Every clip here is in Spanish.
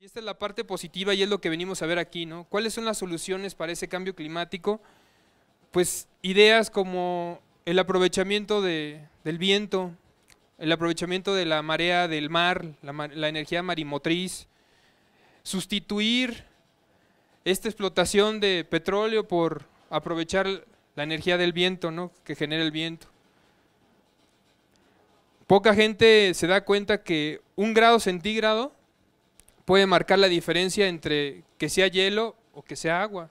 Y esta es la parte positiva y es lo que venimos a ver aquí, ¿no? ¿Cuáles son las soluciones para ese cambio climático? Pues ideas como el aprovechamiento del viento, el aprovechamiento de la marea del mar, la, energía marimotriz, sustituir esta explotación de petróleo por aprovechar la energía del viento, ¿no? Que genera el viento. Poca gente se da cuenta que un grado centígrado puede marcar la diferencia entre que sea hielo o que sea agua.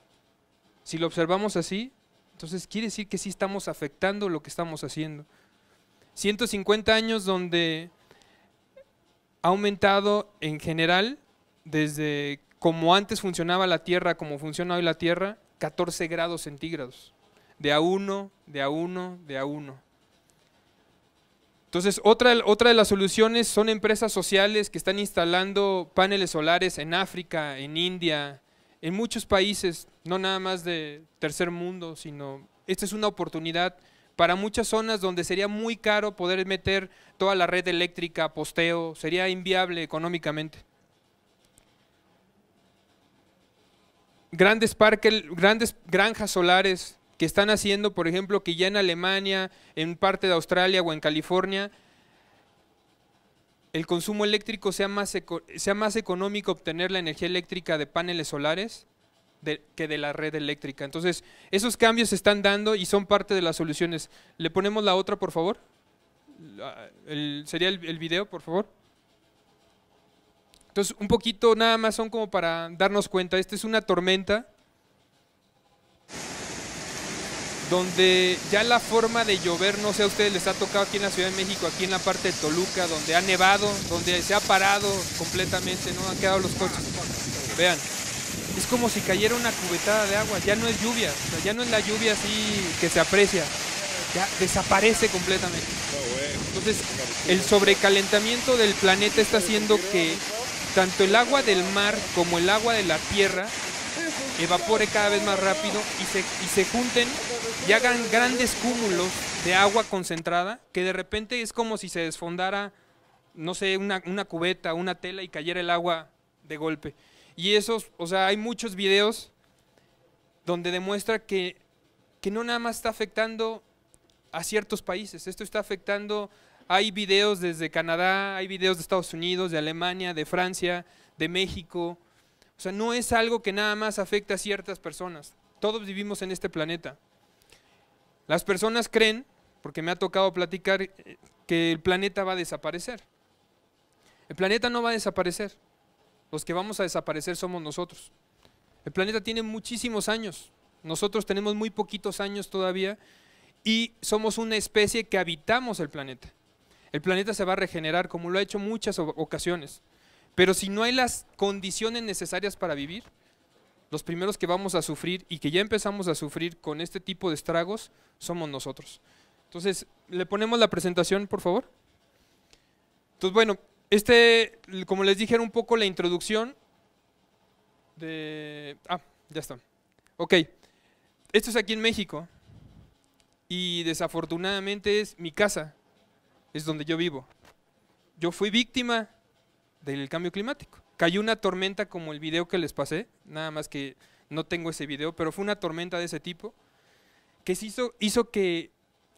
Si lo observamos así, entonces quiere decir que sí estamos afectando lo que estamos haciendo. 150 años donde ha aumentado en general, desde como antes funcionaba la Tierra, como funciona hoy la Tierra, 14 grados centígrados. De a uno, de a uno, de a uno. Entonces, otra, otra de las soluciones son empresas sociales que están instalando paneles solares en África, en India, en muchos países, no nada más de tercer mundo, sino esta es una oportunidad para muchas zonas donde sería muy caro poder meter toda la red eléctrica, posteo, sería inviable económicamente. Grandes parques, grandes granjas solares que están haciendo, por ejemplo, que ya en Alemania, en parte de Australia o en California, el consumo eléctrico sea más, sea más económico obtener la energía eléctrica de paneles solares que de la red eléctrica. Entonces, esos cambios se están dando y son parte de las soluciones. ¿Le ponemos la otra, por favor? ¿Sería el video, por favor? Entonces, un poquito nada más son como para darnos cuenta. Esta es una tormenta donde ya la forma de llover, no sé a ustedes les ha tocado aquí en la Ciudad de México, aquí en la parte de Toluca, donde ha nevado, donde se ha parado completamente, ¿no? Han quedado los coches. Vean, es como si cayera una cubetada de agua, ya no es lluvia, ya no es la lluvia así que se aprecia, ya desaparece completamente. Entonces, el sobrecalentamiento del planeta está haciendo que tanto el agua del mar como el agua de la tierra evapore cada vez más rápido y se, y se junten y hagan grandes cúmulos de agua concentrada que de repente es como si se desfondara, no sé, una, cubeta, una tela y cayera el agua de golpe. Y esos, o sea, hay muchos videos donde demuestra que, que no nada más está afectando a ciertos países, esto está afectando, hay videos desde Canadá, hay videos de Estados Unidos, de Alemania, de Francia, de México, o sea, no es algo que nada más afecta a ciertas personas. Todos vivimos en este planeta. Las personas creen, porque me ha tocado platicar, eh, que el planeta va a desaparecer. El planeta no va a desaparecer. Los que vamos a desaparecer somos nosotros. El planeta tiene muchísimos años. Nosotros tenemos muy poquitos años todavía y somos una especie que habitamos el planeta. El planeta se va a regenerar como lo ha hecho muchas ocasiones. Pero si no hay las condiciones necesarias para vivir, los primeros que vamos a sufrir y que ya empezamos a sufrir con este tipo de estragos somos nosotros. Entonces, le ponemos la presentación, por favor. Entonces, bueno, este, como les dije, era un poco la introducción Ah, ya está. Ok, esto es aquí en México y desafortunadamente es mi casa, es donde yo vivo. Yo fui víctima del cambio climático. Cayó una tormenta como el video que les pasé, nada más que no tengo ese video, pero fue una tormenta de ese tipo que se hizo, hizo que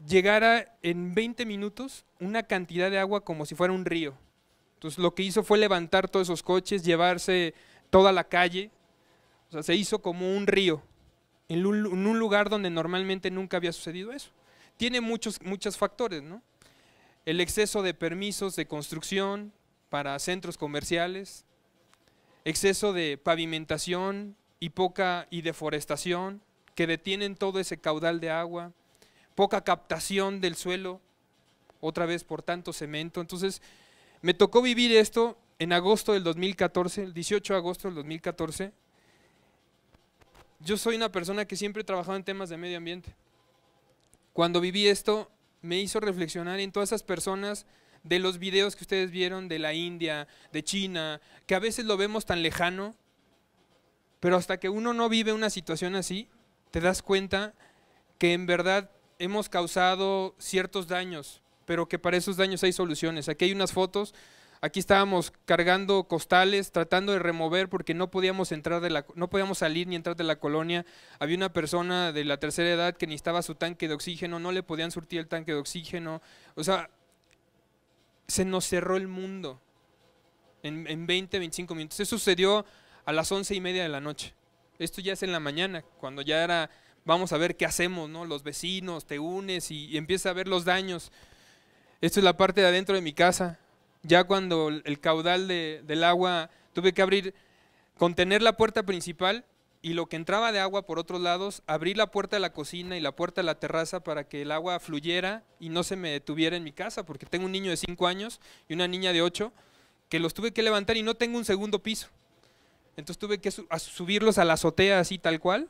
llegara en 20 minutos una cantidad de agua como si fuera un río. Entonces lo que hizo fue levantar todos esos coches, llevarse toda la calle, o sea, se hizo como un río, en un, lugar donde normalmente nunca había sucedido eso. Tiene muchos, muchos factores, ¿no? El exceso de permisos de construcción, para centros comerciales, exceso de pavimentación y poca y deforestación que detienen todo ese caudal de agua, poca captación del suelo, otra vez por tanto cemento. Entonces, me tocó vivir esto en agosto del 2014, el 18 de agosto del 2014. Yo soy una persona que siempre he trabajado en temas de medio ambiente. Cuando viví esto, me hizo reflexionar en todas esas personas de los videos que ustedes vieron de la India, de China, que a veces lo vemos tan lejano, pero hasta que uno no vive una situación así, te das cuenta que en verdad hemos causado ciertos daños, pero que para esos daños hay soluciones. Aquí hay unas fotos, aquí estábamos cargando costales, tratando de remover porque no podíamos entrar de la, no podíamos salir ni entrar de la colonia. Había una persona de la tercera edad que necesitaba su tanque de oxígeno, no le podían surtir el tanque de oxígeno. O sea, se nos cerró el mundo en, 20, 25 minutos. Eso sucedió a las once y media de la noche. Esto ya es en la mañana, cuando ya era, vamos a ver qué hacemos, Los vecinos, te unes y, empieza a ver los daños. Esto es la parte de adentro de mi casa. Ya cuando el caudal del agua, tuve que abrir, contener la puerta principal y lo que entraba de agua por otros lados, abrí la puerta de la cocina y la puerta de la terraza para que el agua fluyera y no se me detuviera en mi casa, porque tengo un niño de 5 años y una niña de 8 que los tuve que levantar y no tengo un segundo piso. Entonces tuve que subirlos a la azotea así tal cual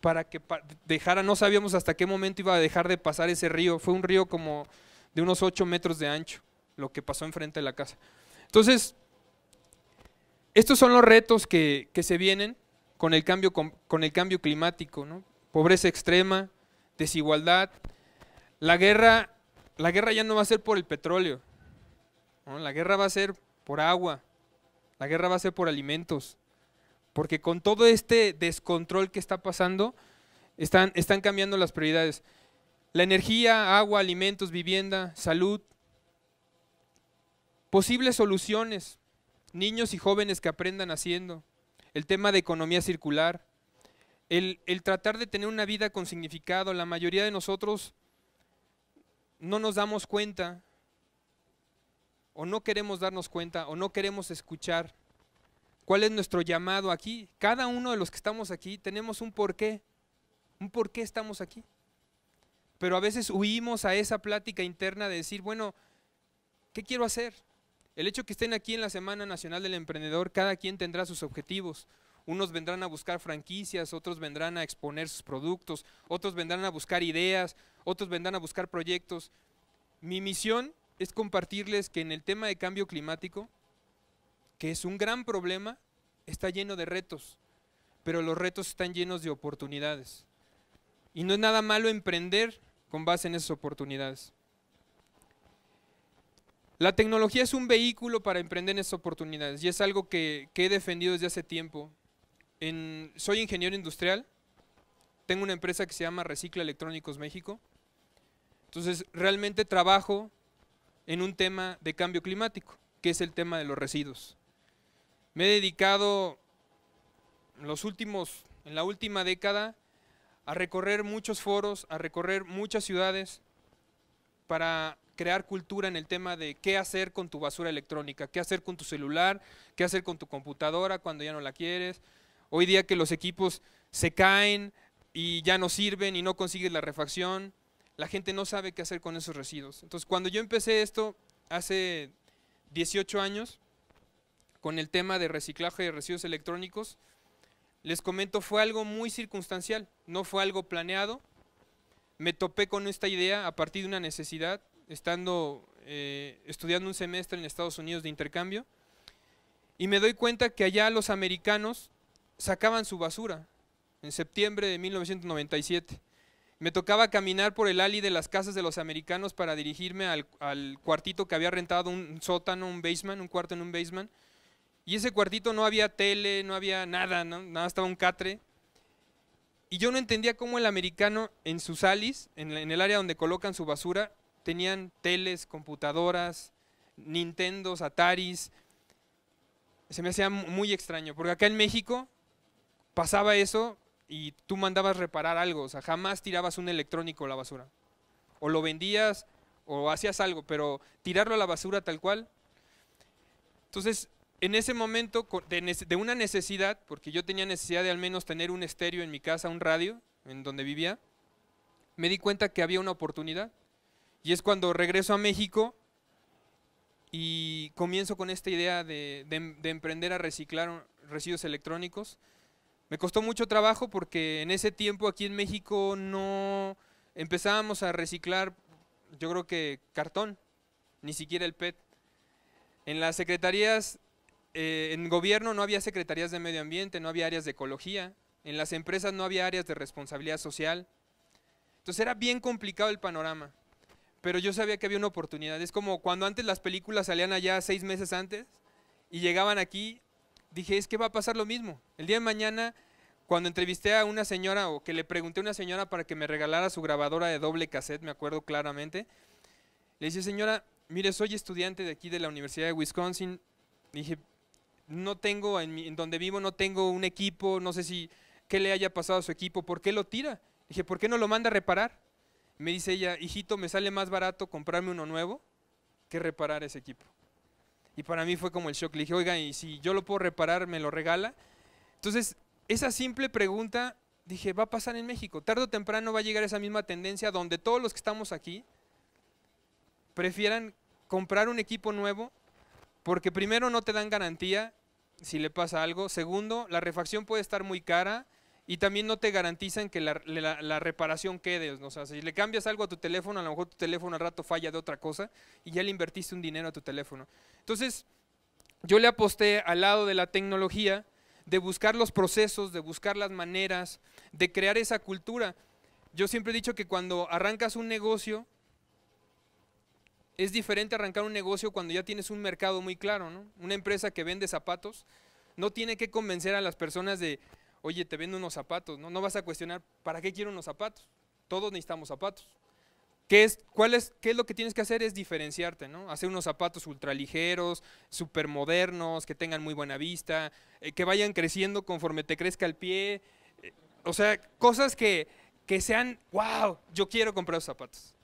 para que dejara, no sabíamos hasta qué momento iba a dejar de pasar ese río. Fue un río como de unos 8 metros de ancho, lo que pasó enfrente de la casa. Entonces, estos son los retos que, que se vienen con el cambio, con, el cambio climático, pobreza extrema, desigualdad. La guerra, la guerra ya no va a ser por el petróleo, la guerra va a ser por agua, la guerra va a ser por alimentos, porque con todo este descontrol que está pasando, están, están cambiando las prioridades. La energía, agua, alimentos, vivienda, salud, posibles soluciones, niños y jóvenes que aprendan haciendo, el tema de economía circular, el, tratar de tener una vida con significado. La mayoría de nosotros no nos damos cuenta o no queremos darnos cuenta o no queremos escuchar cuál es nuestro llamado aquí. Cada uno de los que estamos aquí tenemos un porqué, un por qué estamos aquí. Pero a veces huimos a esa plática interna de decir, bueno, ¿qué quiero hacer? El hecho que estén aquí en la Semana Nacional del Emprendedor, cada quien tendrá sus objetivos. Unos vendrán a buscar franquicias, otros vendrán a exponer sus productos, otros vendrán a buscar ideas, otros vendrán a buscar proyectos. Mi misión es compartirles que en el tema de cambio climático, que es un gran problema, está lleno de retos, pero los retos están llenos de oportunidades. Y no es nada malo emprender con base en esas oportunidades. La tecnología es un vehículo para emprender esas oportunidades y es algo que, he defendido desde hace tiempo. soy ingeniero industrial, tengo una empresa que se llama Recicla Electrónicos México. Entonces, realmente trabajo en un tema de cambio climático, que es el tema de los residuos. Me he dedicado los últimos, en la última década, a recorrer muchos foros, a recorrer muchas ciudades para crear cultura en el tema de qué hacer con tu basura electrónica, qué hacer con tu celular, qué hacer con tu computadora cuando ya no la quieres. Hoy día que los equipos se caen y ya no sirven y no consigues la refacción, la gente no sabe qué hacer con esos residuos. Entonces, cuando yo empecé esto hace 18 años con el tema de reciclaje de residuos electrónicos, les comento, fue algo muy circunstancial, no fue algo planeado. Me topé con esta idea a partir de una necesidad estando eh, estudiando un semestre en Estados Unidos de intercambio, y me doy cuenta que allá los americanos sacaban su basura en septiembre de 1997. Me tocaba caminar por el ali de las casas de los americanos para dirigirme al, cuartito que había rentado, un sótano, un basement, un cuarto en un basement. Y ese cuartito no había tele, no había nada, nada estaba un catre. Y yo no entendía cómo el americano en sus alis, en el área donde colocan su basura, tenían teles, computadoras, Nintendos, Ataris. Se me hacía muy extraño, porque acá en México pasaba eso y tú mandabas reparar algo, o sea, jamás tirabas un electrónico a la basura. O lo vendías o hacías algo, pero tirarlo a la basura tal cual. Entonces, en ese momento, de una necesidad, porque yo tenía necesidad de al menos tener un estéreo en mi casa, un radio, en donde vivía, me di cuenta que había una oportunidad. Y es cuando regreso a México y comienzo con esta idea de, emprender a reciclar residuos electrónicos. Me costó mucho trabajo porque en ese tiempo aquí en México no empezábamos a reciclar, yo creo que cartón, ni siquiera el PET. En las secretarías, eh, en gobierno no había secretarías de medio ambiente, no había áreas de ecología, en las empresas no había áreas de responsabilidad social. Entonces era bien complicado el panorama pero yo sabía que había una oportunidad. Es como cuando antes las películas salían allá seis meses antes y llegaban aquí, dije, es que va a pasar lo mismo. El día de mañana, cuando entrevisté a una señora o que le pregunté a una señora para que me regalara su grabadora de doble cassette, me acuerdo claramente, le dije, señora, mire, soy estudiante de aquí de la Universidad de Wisconsin. Dije, no tengo, en, donde vivo no tengo un equipo, no sé si, qué le haya pasado a su equipo, ¿por qué lo tira? Dije, ¿por qué no lo manda a reparar? me dice ella, hijito, me sale más barato comprarme uno nuevo que reparar ese equipo. Y para mí fue como el shock. Le dije, oiga, y si yo lo puedo reparar, me lo regala. Entonces, esa simple pregunta, dije, va a pasar en México. Tardo o temprano va a llegar esa misma tendencia donde todos los que estamos aquí prefieran comprar un equipo nuevo porque primero no te dan garantía si le pasa algo. Segundo, la refacción puede estar muy cara y también no te garantizan que la, reparación quede. O sea, si le cambias algo a tu teléfono, a lo mejor tu teléfono al rato falla de otra cosa y ya le invertiste un dinero a tu teléfono. Entonces, yo le aposté al lado de la tecnología, de buscar los procesos, de buscar las maneras, de crear esa cultura. Yo siempre he dicho que cuando arrancas un negocio, es diferente arrancar un negocio cuando ya tienes un mercado muy claro, ¿no? Una empresa que vende zapatos no tiene que convencer a las personas de, oye, te vendo unos zapatos, ¿no? No vas a cuestionar, ¿para qué quiero unos zapatos? Todos necesitamos zapatos. ¿Qué es, cuál es, ¿Qué es lo que tienes que hacer? Es diferenciarte, ¿no? Hacer unos zapatos ultraligeros, supermodernos, que tengan muy buena vista, eh, que vayan creciendo conforme te crezca el pie. Eh, o sea, cosas que, sean, wow, yo quiero comprar zapatos.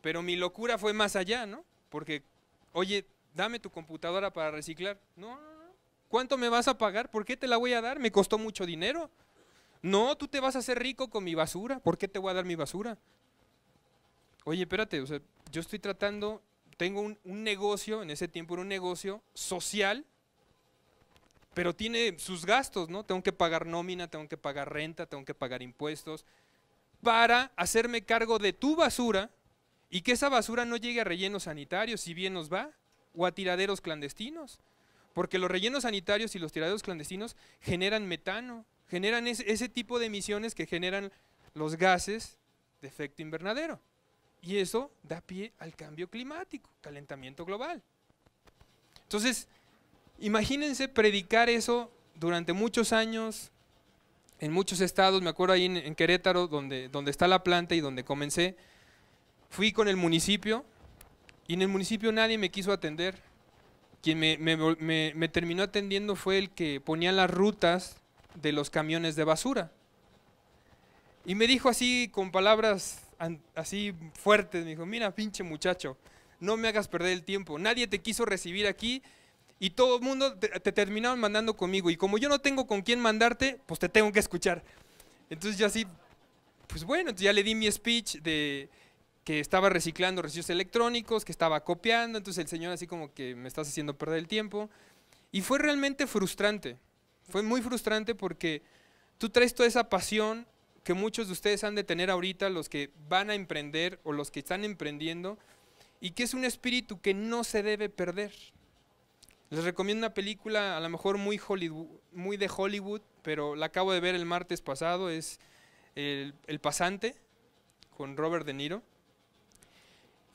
Pero mi locura fue más allá, ¿no? Porque, oye, dame tu computadora para reciclar. No, no, ¿Cuánto me vas a pagar? ¿Por qué te la voy a dar? Me costó mucho dinero. No, tú te vas a hacer rico con mi basura. ¿Por qué te voy a dar mi basura? Oye, espérate, yo estoy tratando, tengo un, un negocio, en ese tiempo era un negocio social, pero tiene sus gastos, ¿no? Tengo que pagar nómina, tengo que pagar renta, tengo que pagar impuestos, para hacerme cargo de tu basura y que esa basura no llegue a rellenos sanitarios, si bien nos va, o a tiraderos clandestinos. Porque los rellenos sanitarios y los tiraderos clandestinos generan metano, generan ese, tipo de emisiones que generan los gases de efecto invernadero. Y eso da pie al cambio climático, calentamiento global. Entonces, imagínense predicar eso durante muchos años, en muchos estados, me acuerdo ahí en, Querétaro, donde, donde está la planta y donde comencé, fui con el municipio y en el municipio nadie me quiso atender quien me, terminó atendiendo fue el que ponía las rutas de los camiones de basura. Y me dijo así, con palabras así fuertes, me dijo, mira, pinche muchacho, no me hagas perder el tiempo, nadie te quiso recibir aquí y todo el mundo te, te mandando conmigo. Y como yo no tengo con quién mandarte, pues te tengo que escuchar. Entonces yo así, pues bueno, ya le di mi speech de, que estaba reciclando residuos electrónicos, que estaba copiando, entonces el señor así como que me estás haciendo perder el tiempo. Y fue realmente frustrante, fue muy frustrante porque tú traes toda esa pasión que muchos de ustedes han de tener ahorita, los que van a emprender o los que están emprendiendo, y que es un espíritu que no se debe perder. Les recomiendo una película, a lo mejor muy, muy de Hollywood, pero la acabo de ver el martes pasado, es el Pasante, con Robert De Niro.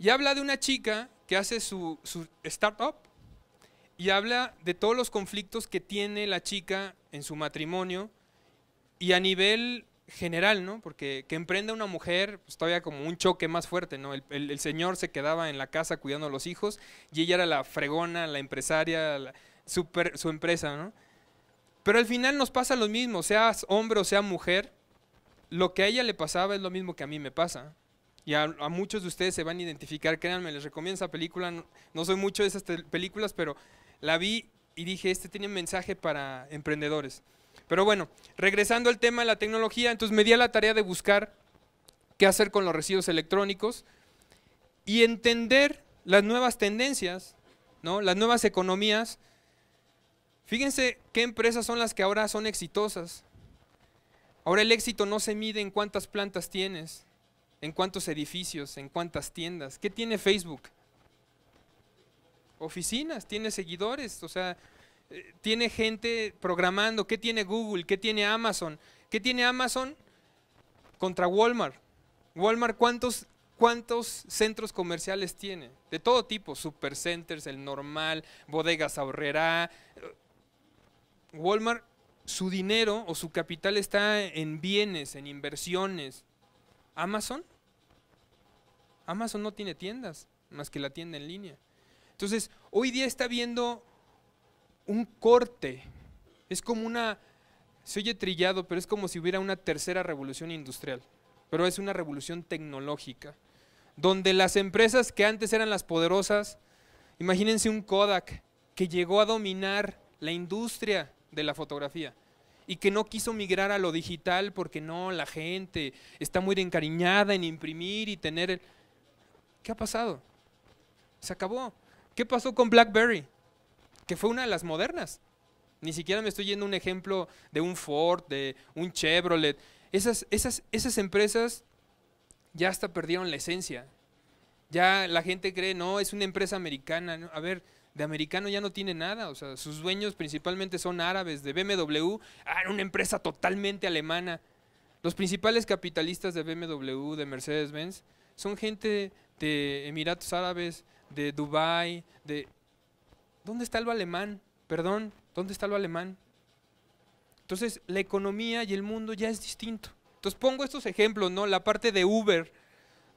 Y habla de una chica que hace su, startup y habla de todos los conflictos que tiene la chica en su matrimonio y a nivel general, ¿no? Porque que emprenda una mujer, pues todavía como un choque más fuerte, ¿no? El, señor se quedaba en la casa cuidando a los hijos y ella era la fregona, la empresaria, su empresa, ¿no? Pero al final nos pasa lo mismo, seas hombre o sea mujer, lo que a ella le pasaba es lo mismo que a mí me pasa y a, muchos de ustedes se van a identificar, créanme, les recomiendo esa película, no, soy mucho de esas películas, pero la vi y dije, este tiene un mensaje para emprendedores. Pero bueno, regresando al tema de la tecnología, entonces me di a la tarea de buscar qué hacer con los residuos electrónicos y entender las nuevas tendencias, ¿no? las nuevas economías. Fíjense qué empresas son las que ahora son exitosas. Ahora el éxito no se mide en cuántas plantas tienes, en cuántos edificios, en cuántas tiendas. ¿Qué tiene Facebook? Oficinas, tiene seguidores, o sea, eh, tiene gente programando. ¿Qué tiene Google? ¿Qué tiene Amazon? ¿Qué tiene Amazon contra Walmart? Walmart, ¿cuántos, cuántos centros comerciales tiene? De todo tipo, supercenters, el normal, bodegas ahorrerá. Walmart, su dinero o su capital está en bienes, en inversiones, Amazon. Amazon no tiene tiendas, más que la tienda en línea. Entonces, hoy día está viendo un corte. Es como una, se oye trillado, pero es como si hubiera una tercera revolución industrial. Pero es una revolución tecnológica, donde las empresas que antes eran las poderosas, imagínense un Kodak que llegó a dominar la industria de la fotografía y que no quiso migrar a lo digital porque no, la gente está muy encariñada en imprimir y tener... El... ¿Qué ha pasado? Se acabó. ¿Qué pasó con BlackBerry? Que fue una de las modernas. Ni siquiera me estoy yendo un ejemplo de un Ford, de un Chevrolet. Esas, esas, esas empresas ya hasta perdieron la esencia. Ya la gente cree, no, es una empresa americana. A ver, de americano ya no tiene nada. O sea, sus dueños principalmente son árabes de BMW, ah, una empresa totalmente alemana. Los principales capitalistas de BMW, de Mercedes-Benz, son gente de Emiratos Árabes, de Dubai, de ¿Dónde está lo alemán? Perdón, ¿dónde está lo alemán? Entonces, la economía y el mundo ya es distinto. Entonces, pongo estos ejemplos, ¿no? La parte de Uber,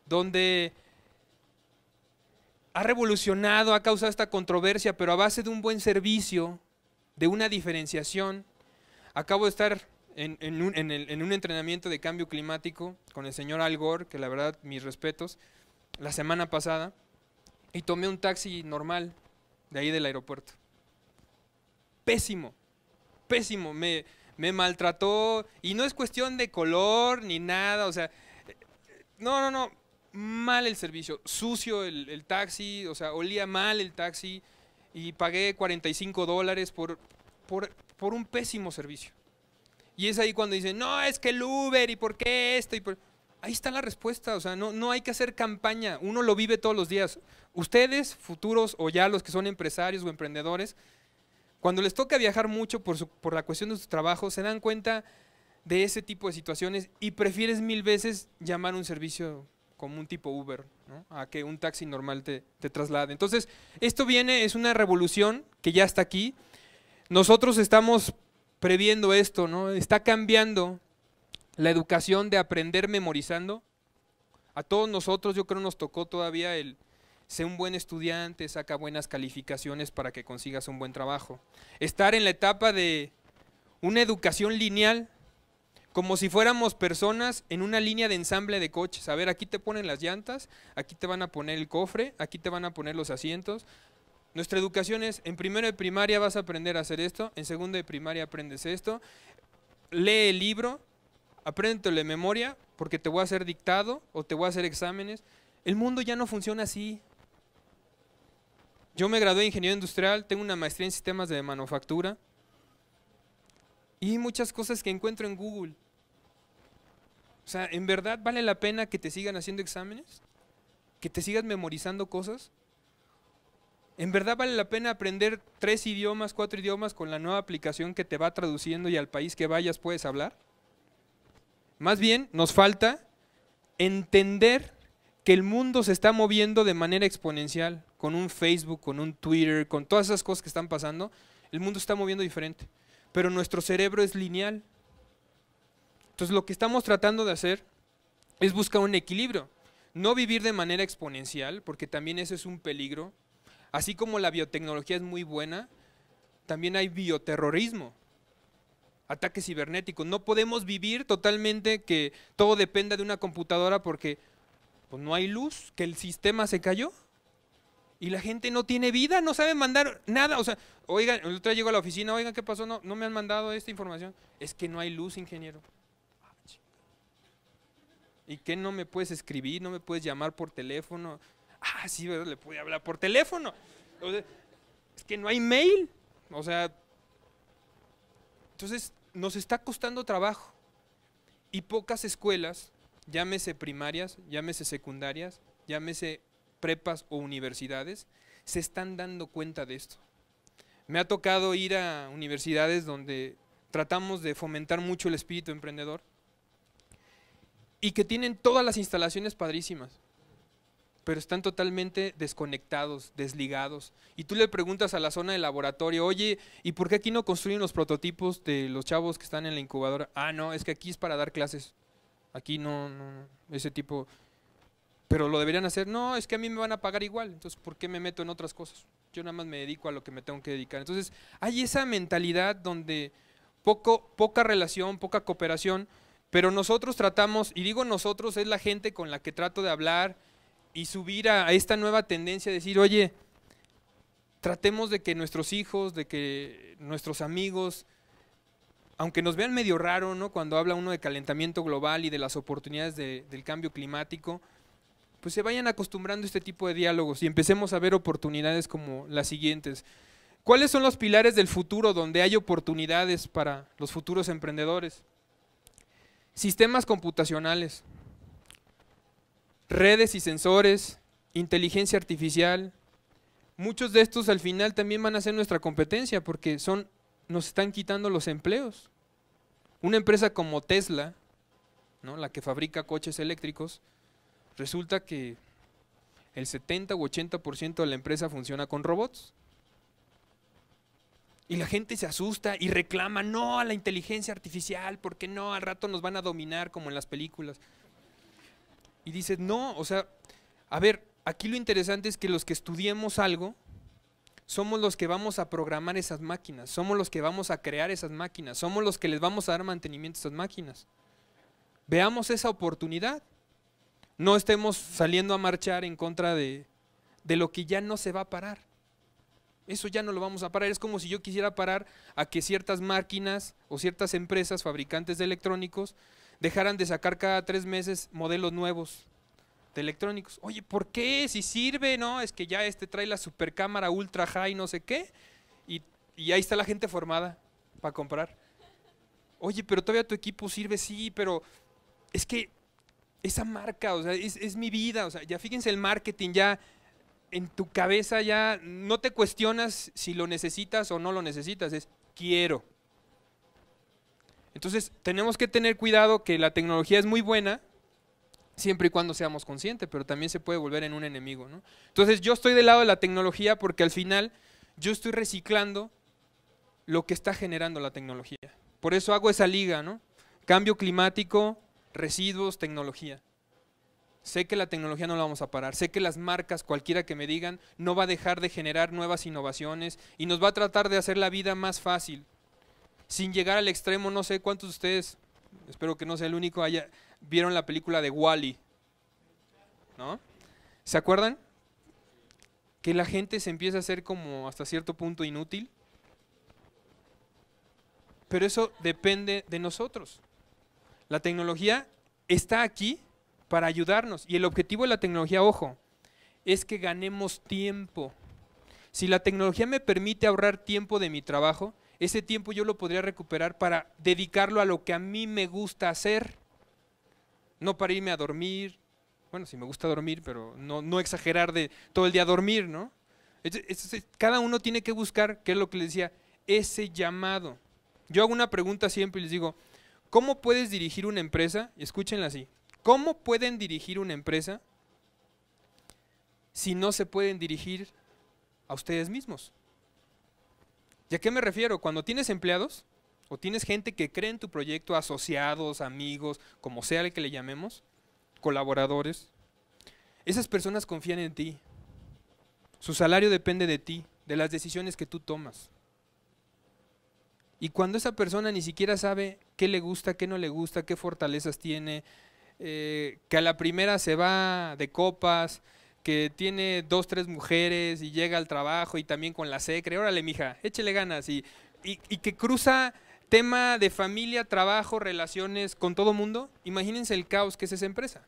donde ha revolucionado, ha causado esta controversia, pero a base de un buen servicio, de una diferenciación. Acabo de estar en, un, entrenamiento de cambio climático con el señor Al Gore, que la verdad, mis respetos, la semana pasada, y tomé un taxi normal de ahí del aeropuerto. Pésimo, pésimo, me, me maltrató, y no es cuestión de color ni nada, o sea, no, no, no, mal el servicio, sucio el, taxi, o sea, olía mal el taxi y pagué 45 dólares por, por, por, un pésimo servicio. Y es ahí cuando dicen, no, es que el Uber y por qué esto Ahí está la respuesta, o sea, no, no hay que hacer campaña, uno lo vive todos los días. Ustedes, futuros o ya los que son empresarios o emprendedores, cuando les toca viajar mucho por, la cuestión de su trabajo, se dan cuenta de ese tipo de situaciones y prefieres mil veces llamar un servicio como un tipo Uber, a que un taxi normal te, traslade. Entonces, esto viene, es una revolución que ya está aquí. Nosotros estamos previendo esto, ¿no? Está cambiando la educación de aprender memorizando. A todos nosotros yo creo nos tocó todavía el ser un buen estudiante, saca buenas calificaciones para que consigas un buen trabajo. Estar en la etapa de una educación lineal, como si fuéramos personas en una línea de ensamble de coches. A ver, aquí te ponen las llantas, aquí te van a poner el cofre, aquí te van a poner los asientos. Nuestra educación es, en primero de primaria vas a aprender a hacer esto, en segundo de primaria aprendes esto, lee el libro, apréndetelo de memoria, porque te voy a hacer dictado o te voy a hacer exámenes. El mundo ya no funciona así. Yo me gradué en ingeniero industrial, tengo una maestría en sistemas de manufactura, y muchas cosas que encuentro en Google. O sea, ¿en verdad vale la pena que te sigan haciendo exámenes? ¿Que te sigas memorizando cosas? ¿En verdad vale la pena aprender tres idiomas, cuatro idiomas con la nueva aplicación que te va traduciendo y al país que vayas puedes hablar? Más bien nos falta entender que el mundo se está moviendo de manera exponencial, con un Facebook, con un Twitter, con todas esas cosas que están pasando, el mundo está moviendo diferente pero nuestro cerebro es lineal. Entonces lo que estamos tratando de hacer es buscar un equilibrio, no vivir de manera exponencial, porque también eso es un peligro. Así como la biotecnología es muy buena, también hay bioterrorismo, ataques cibernéticos. No podemos vivir totalmente que todo dependa de una computadora porque pues, no hay luz, que el sistema se cayó y la gente no tiene vida, no sabe mandar nada. O sea, oigan, el otro día llego a la oficina, oigan, ¿qué pasó? No, no me han mandado esta información. Es que no hay luz, ingeniero. Ah, ¿Y que no me puedes escribir? ¿No me puedes llamar por teléfono? Ah, sí, ¿verdad? Le pude hablar por teléfono. es que no hay mail. O sea, entonces nos está costando trabajo. Y pocas escuelas, llámese primarias, llámese secundarias, llámese prepas o universidades se están dando cuenta de esto. Me ha tocado ir a universidades donde tratamos de fomentar mucho el espíritu emprendedor y que tienen todas las instalaciones padrísimas, pero están totalmente desconectados, desligados. Y tú le preguntas a la zona de laboratorio, oye, ¿y por qué aquí no construyen los prototipos de los chavos que están en la incubadora? Ah, no, es que aquí es para dar clases. Aquí no, no, ese tipo. Pero lo deberían hacer, no, es que a mí me van a pagar igual, entonces ¿por qué me meto en otras cosas? Yo nada más me dedico a lo que me tengo que dedicar. Entonces hay esa mentalidad donde poco, poca relación, poca cooperación, pero nosotros tratamos, y digo nosotros, es la gente con la que trato de hablar y subir a, esta nueva tendencia de decir, oye, tratemos de que nuestros hijos, de que nuestros amigos, aunque nos vean medio raro, ¿no? Cuando habla uno de calentamiento global y de las oportunidades del cambio climático, pues se vayan acostumbrando a este tipo de diálogos y empecemos a ver oportunidades como las siguientes. ¿Cuáles son los pilares del futuro donde hay oportunidades para los futuros emprendedores? Sistemas computacionales, redes y sensores, inteligencia artificial. Muchos de estos al final también van a ser nuestra competencia porque son, nos están quitando los empleos. Una empresa como Tesla, ¿no? la que fabrica coches eléctricos, Resulta que el 70 u 80% de la empresa funciona con robots. Y la gente se asusta y reclama, no, a la inteligencia artificial, porque no, al rato nos van a dominar como en las películas. Y dices, no, o sea, a ver, aquí lo interesante es que los que estudiemos algo, somos los que vamos a programar esas máquinas, somos los que vamos a crear esas máquinas, somos los que les vamos a dar mantenimiento a esas máquinas. Veamos esa oportunidad no estemos saliendo a marchar en contra de, lo que ya no se va a parar. Eso ya no lo vamos a parar. Es como si yo quisiera parar a que ciertas máquinas o ciertas empresas fabricantes de electrónicos dejaran de sacar cada tres meses modelos nuevos de electrónicos. Oye, ¿por qué? Si sirve, ¿no? Es que ya este trae la supercámara ultra high, no sé qué. Y, y ahí está la gente formada para comprar. Oye, pero todavía tu equipo sirve, sí, pero es que esa marca, o sea, es, mi vida, o sea, ya fíjense el marketing, ya en tu cabeza ya no te cuestionas si lo necesitas o no lo necesitas, es quiero. Entonces, tenemos que tener cuidado que la tecnología es muy buena, siempre y cuando seamos conscientes, pero también se puede volver en un enemigo. ¿no? Entonces, yo estoy del lado de la tecnología porque al final yo estoy reciclando lo que está generando la tecnología. Por eso hago esa liga, ¿no? Cambio climático, residuos, tecnología. Sé que la tecnología no la vamos a parar, sé que las marcas, cualquiera que me digan, no va a dejar de generar nuevas innovaciones y nos va a tratar de hacer la vida más fácil. Sin llegar al extremo, no sé cuántos de ustedes, espero que no sea el único, haya, vieron la película de Wally. -E, ¿No? ¿Se acuerdan? Que la gente se empieza a hacer como hasta cierto punto inútil. Pero eso depende de nosotros. La tecnología está aquí para ayudarnos. Y el objetivo de la tecnología, ojo, es que ganemos tiempo. Si la tecnología me permite ahorrar tiempo de mi trabajo, ese tiempo yo lo podría recuperar para dedicarlo a lo que a mí me gusta hacer, no para irme a dormir. Bueno, si me gusta dormir, pero no, exagerar de todo el día dormir, ¿no? cada uno tiene que buscar, qué es lo que les decía, ese llamado. Yo hago una pregunta siempre y les digo, ¿Cómo puedes dirigir una empresa? Escúchenla así. ¿Cómo pueden dirigir una empresa si no se pueden dirigir a ustedes mismos? ¿Y a qué me refiero? Cuando tienes empleados o tienes gente que cree en tu proyecto, asociados, amigos, como sea el que le llamemos, colaboradores, esas personas confían en ti. Su salario depende de ti, de las decisiones que tú tomas. Y cuando esa persona ni siquiera sabe qué le gusta, qué no le gusta, qué fortalezas tiene, eh, que a la primera se va de copas, que tiene dos, tres mujeres y llega al trabajo y también con la secre, órale mija, échele ganas y, y, y que cruza tema de familia, trabajo, relaciones con todo mundo, imagínense el caos que es esa empresa.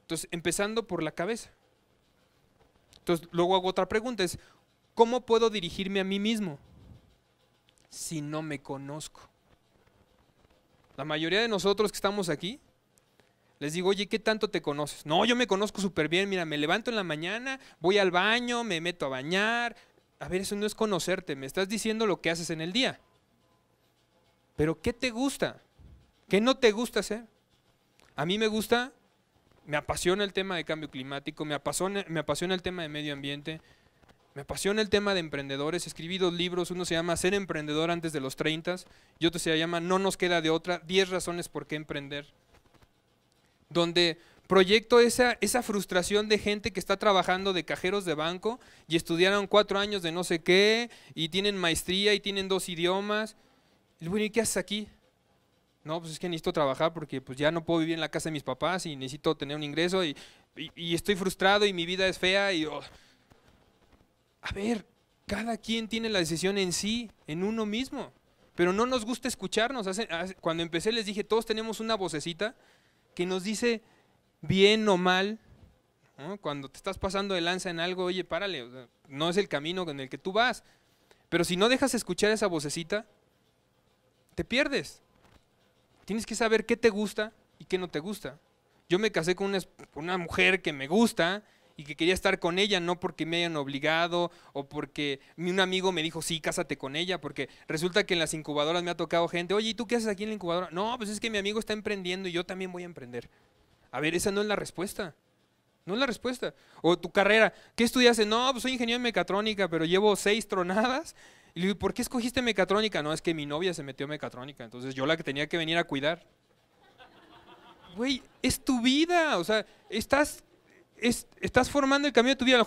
Entonces, empezando por la cabeza. Entonces, luego hago otra pregunta, es, ¿cómo puedo dirigirme a mí mismo? si no me conozco? La mayoría de nosotros que estamos aquí, les digo, oye, ¿qué tanto te conoces? No, yo me conozco súper bien, mira, me levanto en la mañana, voy al baño, me meto a bañar. A ver, eso no es conocerte, me estás diciendo lo que haces en el día. Pero ¿qué te gusta? ¿Qué no te gusta hacer? A mí me gusta, me apasiona el tema de cambio climático, me apasiona, me apasiona el tema de medio ambiente, me apasiona el tema de emprendedores. Escribí dos libros. Uno se llama Ser emprendedor antes de los 30 y otro se llama No nos queda de otra, 10 razones por qué emprender. Donde proyecto esa, esa frustración de gente que está trabajando de cajeros de banco y estudiaron cuatro años de no sé qué y tienen maestría y tienen dos idiomas. Y bueno, ¿y qué haces aquí? No, pues es que necesito trabajar porque pues ya no puedo vivir en la casa de mis papás y necesito tener un ingreso y, estoy frustrado y mi vida es fea y... Oh, a ver, cada quien tiene la decisión en sí, en uno mismo. Pero no nos gusta escucharnos. cuando empecé les dije, todos tenemos una vocecita que nos dice bien o mal. Cuando te estás pasando de lanza en algo, oye, párale, no es el camino en el que tú vas. Pero si no dejas escuchar esa vocecita, te pierdes. Tienes que saber qué te gusta y qué no te gusta. Yo me casé con una mujer que me gusta, y que quería estar con ella, no porque me hayan obligado o porque un amigo me dijo, sí, cásate con ella, porque resulta que en las incubadoras me ha tocado gente, oye, ¿y tú qué haces aquí en la incubadora? No, pues es que mi amigo está emprendiendo y yo también voy a emprender. A ver, esa no es la respuesta. No es la respuesta. O tu carrera, ¿qué estudiaste? No, pues soy ingeniero en mecatrónica, pero llevo seis tronadas. Y le digo, ¿por qué escogiste mecatrónica? No, es que mi novia se metió en mecatrónica, entonces yo la que tenía que venir a cuidar. Güey, es tu vida, o sea, estás estás formando el camino de tu vida.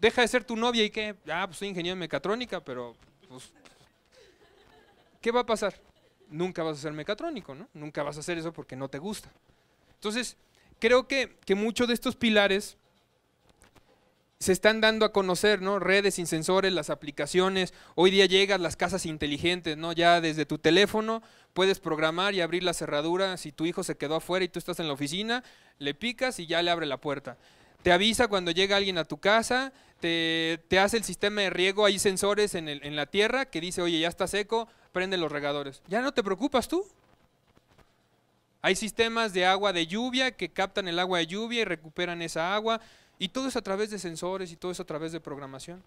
deja de ser tu novia y que, ah, pues soy ingeniero en mecatrónica, pero pues, ¿qué va a pasar? Nunca vas a ser mecatrónico, ¿no? Nunca vas a hacer eso porque no te gusta. Entonces, creo que, que muchos de estos pilares se están dando a conocer, ¿no? Redes sin sensores, las aplicaciones. Hoy día llegas las casas inteligentes, ¿no? Ya desde tu teléfono puedes programar y abrir la cerradura. Si tu hijo se quedó afuera y tú estás en la oficina, le picas y ya le abre la puerta. Te avisa cuando llega alguien a tu casa, te, hace el sistema de riego, hay sensores en, en la tierra que dice, oye, ya está seco, prende los regadores. Ya no te preocupas tú, hay sistemas de agua de lluvia que captan el agua de lluvia y recuperan esa agua. Y todo es a través de sensores y todo es a través de programación.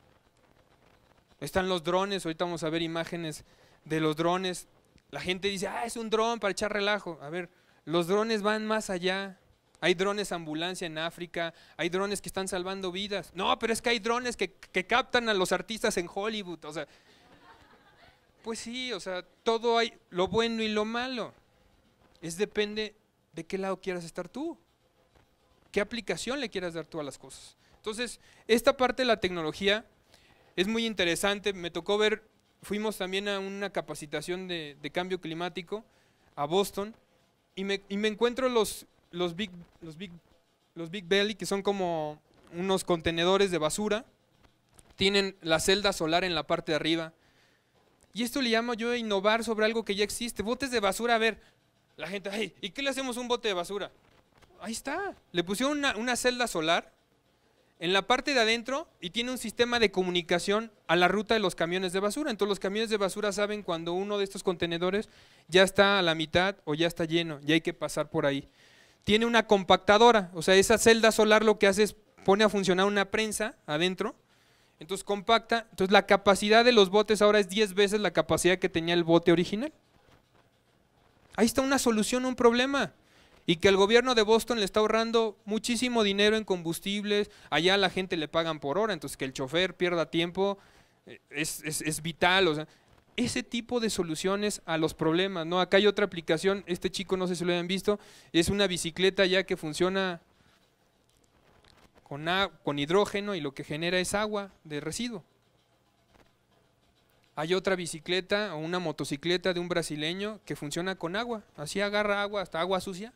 Están los drones, ahorita vamos a ver imágenes de los drones. La gente dice, ah, es un dron para echar relajo. A ver, los drones van más allá. Hay drones ambulancia en África, hay drones que están salvando vidas. No, pero es que hay drones que, que captan a los artistas en Hollywood. O sea, pues sí, o sea, todo hay lo bueno y lo malo. Es depende de qué lado quieras estar tú qué aplicación le quieras dar tú a las cosas. Entonces, esta parte de la tecnología es muy interesante. Me tocó ver, fuimos también a una capacitación de, cambio climático a Boston y me, encuentro los, big, los, big, Belly, que son como unos contenedores de basura. Tienen la celda solar en la parte de arriba. Y esto le llamo yo a innovar sobre algo que ya existe. Botes de basura, a ver, la gente, ¿y qué le hacemos a un bote de basura? ahí está. Le pusieron una, una celda solar en la parte de adentro y tiene un sistema de comunicación a la ruta de los camiones de basura. Entonces los camiones de basura saben cuando uno de estos contenedores ya está a la mitad o ya está lleno y hay que pasar por ahí. Tiene una compactadora, o sea, esa celda solar lo que hace es pone a funcionar una prensa adentro, entonces compacta, entonces la capacidad de los botes ahora es 10 veces la capacidad que tenía el bote original. Ahí está una solución a un problema y que el gobierno de Boston le está ahorrando muchísimo dinero en combustibles, allá la gente le pagan por hora, entonces que el chofer pierda tiempo eh, es, vital. O sea, ese tipo de soluciones a los problemas, ¿no? Acá hay otra aplicación, este chico no sé si lo hayan visto, es una bicicleta ya que funciona con hidrógeno y lo que genera es agua de residuo. Hay otra bicicleta o una motocicleta de un brasileño que funciona con agua, así agarra agua, hasta agua sucia,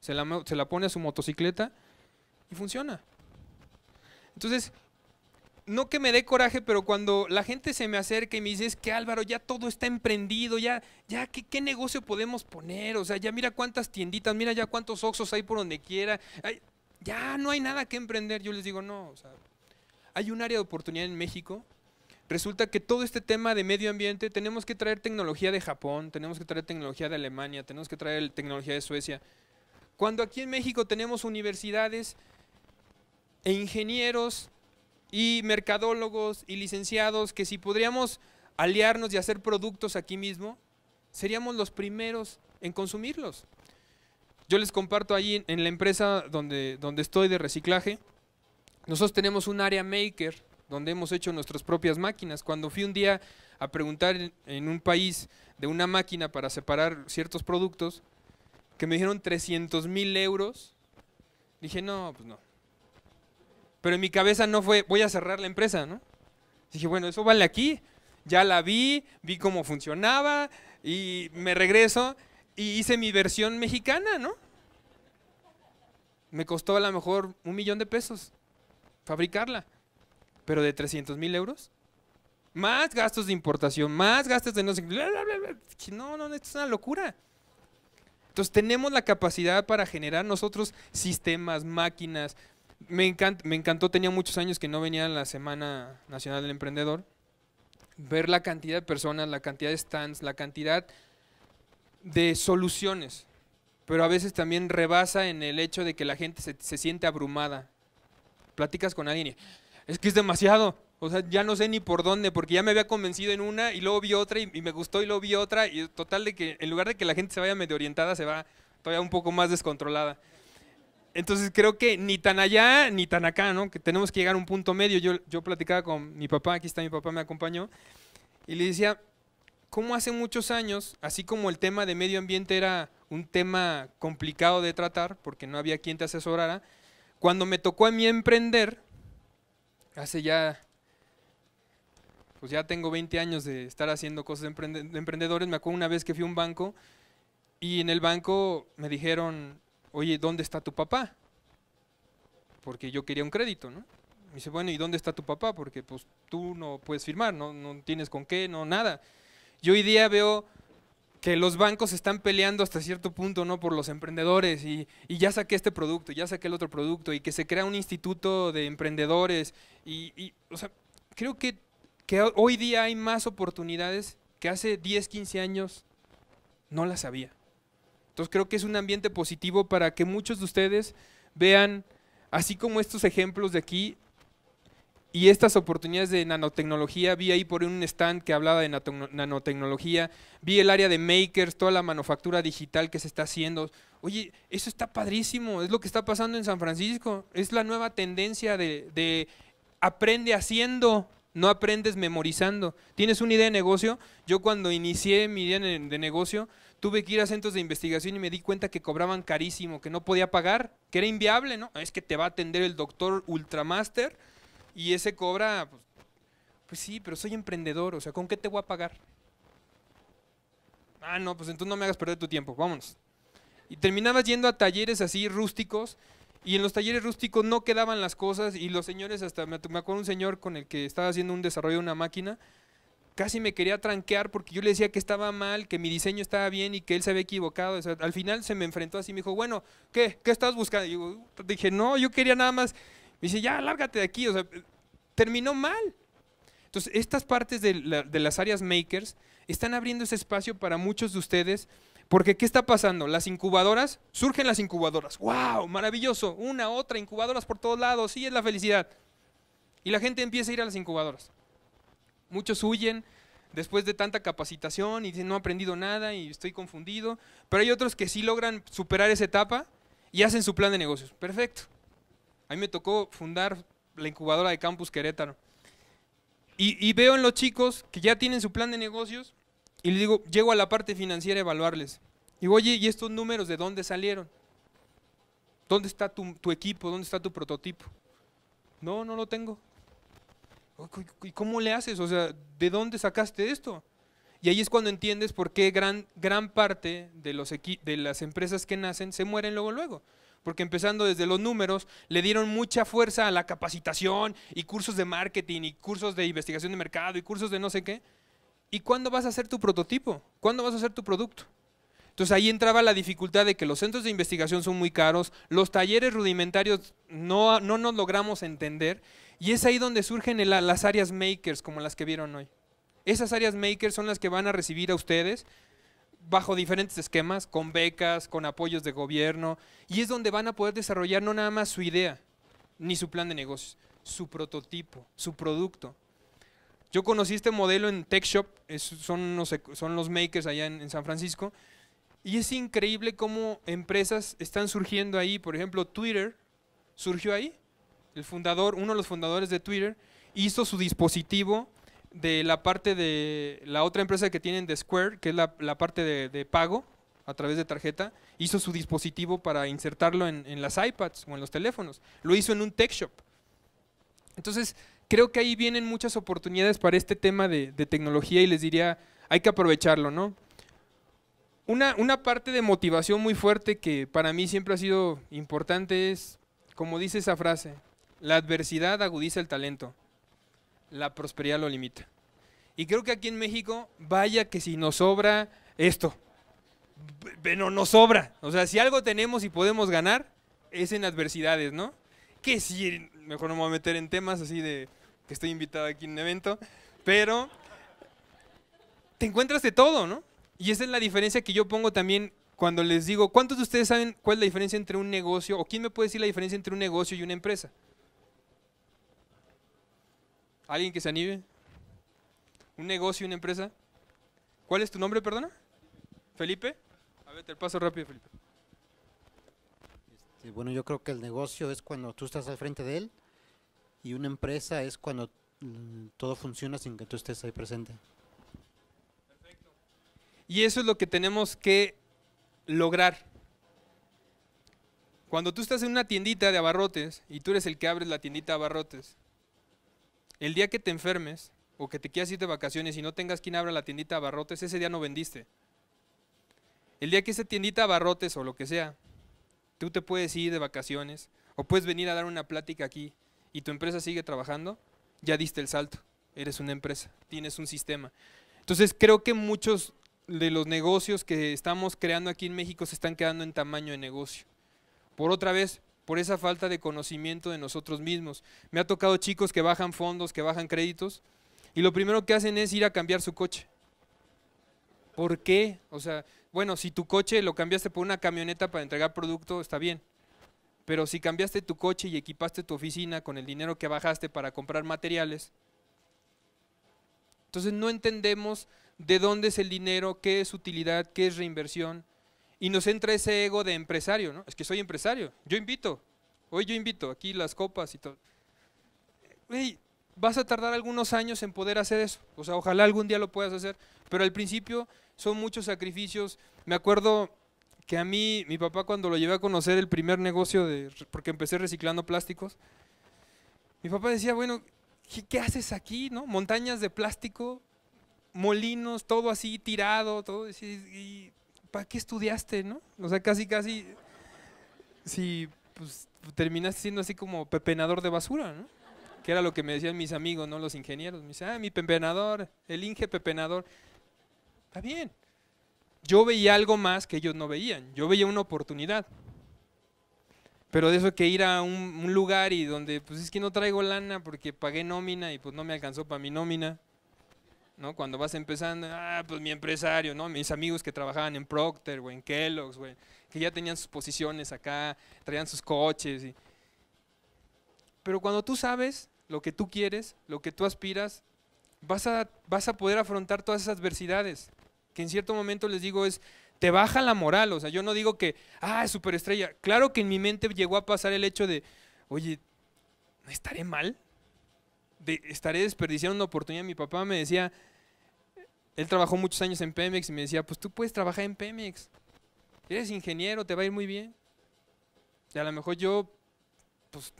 se la, pone a su motocicleta y funciona. Entonces, no que me dé coraje, pero cuando la gente se me acerca y me dice, es que Álvaro, ya todo está emprendido, ya, ya, ¿qué, qué negocio podemos poner? O sea, ya mira cuántas tienditas, mira ya cuántos oxos hay por donde quiera. ya no hay nada que emprender. Yo les digo, no, hay un área de oportunidad en México. Resulta que todo este tema de medio ambiente, tenemos que traer tecnología de Japón, tenemos que traer tecnología de Alemania, tenemos que traer tecnología de Suecia. Cuando aquí en México tenemos universidades e ingenieros y mercadólogos y licenciados que si podríamos aliarnos y hacer productos aquí mismo, seríamos los primeros en consumirlos. Yo les comparto ahí en la empresa donde, donde estoy de reciclaje, nosotros tenemos un área maker donde hemos hecho nuestras propias máquinas. Cuando fui un día a preguntar en un país de una máquina para separar ciertos productos, que me dijeron 300 mil euros, dije, no, pues no. Pero en mi cabeza no fue, voy a cerrar la empresa, ¿no? Dije, bueno, eso vale aquí, ya la vi, vi cómo funcionaba y me regreso y hice mi versión mexicana, ¿no? Me costó a lo mejor un millón de pesos fabricarla, pero de 300 mil euros. Más gastos de importación, más gastos de no sé No, no, esto es una locura. Entonces tenemos la capacidad para generar nosotros sistemas, máquinas. Me, me encantó, tenía muchos años que no venía a la Semana Nacional del Emprendedor. Ver la cantidad de personas, la cantidad de stands, la cantidad de soluciones. Pero a veces también rebasa en el hecho de que la gente se, se siente abrumada. Platicas con alguien y es que es demasiado. O sea, ya no sé ni por dónde, porque ya me había convencido en una y luego vi otra y, me gustó y luego vi otra. Y total de que en lugar de que la gente se vaya medio orientada, se va todavía un poco más descontrolada. Entonces creo que ni tan allá ni tan acá, ¿no? Que tenemos que llegar a un punto medio. Yo, yo platicaba con mi papá, aquí está mi papá, me acompañó, y le decía, ¿cómo hace muchos años, así como el tema de medio ambiente era un tema complicado de tratar, porque no había quien te asesorara, cuando me tocó a mí emprender, hace ya pues ya tengo 20 años de estar haciendo cosas de emprendedores. Me acuerdo una vez que fui a un banco y en el banco me dijeron, oye, ¿dónde está tu papá? Porque yo quería un crédito, ¿no? Me dice, bueno, ¿y dónde está tu papá? Porque pues tú no puedes firmar, no, tienes con qué, no nada. Yo hoy día veo que los bancos están peleando hasta cierto punto, ¿no? Por los emprendedores y, ya saqué este producto, ya saqué el otro producto y que se crea un instituto de emprendedores y, y o sea, creo que que hoy día hay más oportunidades que hace 10, 15 años no las había. Entonces creo que es un ambiente positivo para que muchos de ustedes vean, así como estos ejemplos de aquí, y estas oportunidades de nanotecnología, vi ahí por un stand que hablaba de nanotecnología, vi el área de makers, toda la manufactura digital que se está haciendo. Oye, eso está padrísimo, es lo que está pasando en San Francisco, es la nueva tendencia de, de aprende haciendo. No aprendes memorizando. ¿Tienes una idea de negocio? Yo cuando inicié mi idea de negocio, tuve que ir a centros de investigación y me di cuenta que cobraban carísimo, que no podía pagar, que era inviable, ¿no? Es que te va a atender el doctor ultramaster y ese cobra, pues, pues sí, pero soy emprendedor, o sea, ¿con qué te voy a pagar? Ah, no, pues entonces no me hagas perder tu tiempo, vámonos. Y terminabas yendo a talleres así rústicos y en los talleres rústicos no quedaban las cosas y los señores, hasta me, acuerdo un señor con el que estaba haciendo un desarrollo de una máquina, casi me quería tranquear porque yo le decía que estaba mal, que mi diseño estaba bien y que él se había equivocado. al final se me enfrentó así, me dijo, bueno, ¿qué? ¿Qué estás buscando? Y yo, dije, no, yo quería nada más. Me dice, ya, lárgate de aquí. terminó mal. Entonces, estas partes de, de las áreas makers están abriendo ese espacio para muchos de ustedes porque ¿qué está pasando? Las incubadoras, surgen las incubadoras. ¡Wow! Maravilloso. Una, otra, incubadoras por todos lados. Sí, es la felicidad. Y la gente empieza a ir a las incubadoras. Muchos huyen después de tanta capacitación y dicen, no he aprendido nada y estoy confundido. Pero hay otros que sí logran superar esa etapa y hacen su plan de negocios. Perfecto. A mí me tocó fundar la incubadora de Campus Querétaro. Y, y veo en los chicos que ya tienen su plan de negocios y le digo, llego a la parte financiera a evaluarles. Digo, oye, ¿y estos números de dónde salieron? ¿Dónde está tu, tu equipo? ¿Dónde está tu prototipo? No, no lo tengo. Oh, ¿Y cómo le haces? O sea, ¿de dónde sacaste esto? Y ahí es cuando entiendes por qué gran, gran parte de, los de las empresas que nacen se mueren luego, luego. Porque empezando desde los números, le dieron mucha fuerza a la capacitación y cursos de marketing y cursos de investigación de mercado y cursos de no sé qué. ¿Y cuándo vas a hacer tu prototipo? ¿Cuándo vas a hacer tu producto? Entonces ahí entraba la dificultad de que los centros de investigación son muy caros, los talleres rudimentarios no, nos logramos entender y es ahí donde surgen las áreas makers como las que vieron hoy. Esas áreas makers son las que van a recibir a ustedes bajo diferentes esquemas, con becas, con apoyos de gobierno y es donde van a poder desarrollar no nada más su idea ni su plan de negocios, su prototipo, su producto. Yo conocí este modelo en Tech Shop, son, los, son los makers allá en, San Francisco, y es increíble cómo empresas están surgiendo ahí. Por ejemplo, Twitter surgió ahí. El fundador, uno de los fundadores de Twitter, hizo su dispositivo de la parte de la otra empresa que tienen de Square, que es la, parte de, pago a través de tarjeta, hizo su dispositivo para insertarlo en, las iPads o en los teléfonos. Lo hizo en un tech shop. Entonces, creo que ahí vienen muchas oportunidades para este tema de, tecnología y les diría, hay que aprovecharlo, ¿no? Una, una, parte de motivación muy fuerte que para mí siempre ha sido importante es, como dice esa frase, la adversidad agudiza el talento, la prosperidad lo limita. Y creo que aquí en México, vaya que si nos sobra esto, bueno, nos sobra. O sea, si algo tenemos y podemos ganar, es en adversidades, ¿no? Que si, mejor no me voy a meter en temas así de que estoy invitado aquí en un evento, pero te encuentras de todo, ¿no? Y esa es la diferencia que yo pongo también cuando les digo, ¿cuántos de ustedes saben cuál es la diferencia entre un negocio o quién me puede decir la diferencia entre un negocio y una empresa? ¿Alguien que se anime? ¿Un negocio y una empresa? ¿Cuál es tu nombre, perdona? ¿Felipe? A ver, te paso rápido, Felipe. Este, bueno, yo creo que el negocio es cuando tú estás al frente de él y una empresa es cuando mm, todo funciona sin que tú estés ahí presente. Perfecto. Y eso es lo que tenemos que lograr. Cuando tú estás en una tiendita de abarrotes y tú eres el que abres la tiendita de abarrotes, el día que te enfermes o que te quieras ir de vacaciones y no tengas quien abra la tiendita de abarrotes, ese día no vendiste. El día que esa tiendita de abarrotes o lo que sea, tú te puedes ir de vacaciones o puedes venir a dar una plática aquí y tu empresa sigue trabajando, ya diste el salto, eres una empresa, tienes un sistema. Entonces creo que muchos de los negocios que estamos creando aquí en México se están quedando en tamaño de negocio. Por otra vez, por esa falta de conocimiento de nosotros mismos. Me ha tocado chicos que bajan fondos, que bajan créditos, y lo primero que hacen es ir a cambiar su coche. ¿Por qué? O sea, bueno, si tu coche lo cambiaste por una camioneta para entregar producto, está bien. Pero si cambiaste tu coche y equipaste tu oficina con el dinero que bajaste para comprar materiales, entonces no entendemos de dónde es el dinero, qué es utilidad, qué es reinversión. Y nos entra ese ego de empresario, ¿no? Es que soy empresario, yo invito, hoy yo invito, aquí las copas y todo. vas a tardar algunos años en poder hacer eso. O sea, ojalá algún día lo puedas hacer, pero al principio son muchos sacrificios. Me acuerdo que a mí, mi papá cuando lo llevé a conocer el primer negocio, de, porque empecé reciclando plásticos, mi papá decía, bueno, ¿qué, haces aquí? ¿no? Montañas de plástico, molinos, todo así tirado, todo. Y, ¿Para qué estudiaste? ¿no? O sea, casi, casi, si pues, terminaste siendo así como pepenador de basura, ¿no? que era lo que me decían mis amigos, ¿no? Los ingenieros. Me decían, ah, mi pepenador, el Inge pepenador. Está bien, yo veía algo más que ellos no veían, yo veía una oportunidad. Pero de eso que ir a un, lugar y donde, pues es que no traigo lana porque pagué nómina y pues no me alcanzó para mi nómina. ¿no? Cuando vas empezando, ah, pues mi empresario, ¿no? Mis amigos que trabajaban en Procter o en Kellogg's, que ya tenían sus posiciones acá, traían sus coches. Y... Pero cuando tú sabes lo que tú quieres, lo que tú aspiras, vas a, vas a poder afrontar todas esas adversidades que en cierto momento les digo es, te baja la moral. O sea, yo no digo que, ah, superestrella. Claro que en mi mente llegó a pasar el hecho de, oye, ¿estaré mal? ¿Estaré desperdiciando una oportunidad? Mi papá me decía, él trabajó muchos años en Pemex y me decía, pues tú puedes trabajar en Pemex. Eres ingeniero, te va a ir muy bien. Y a lo mejor yo, pues,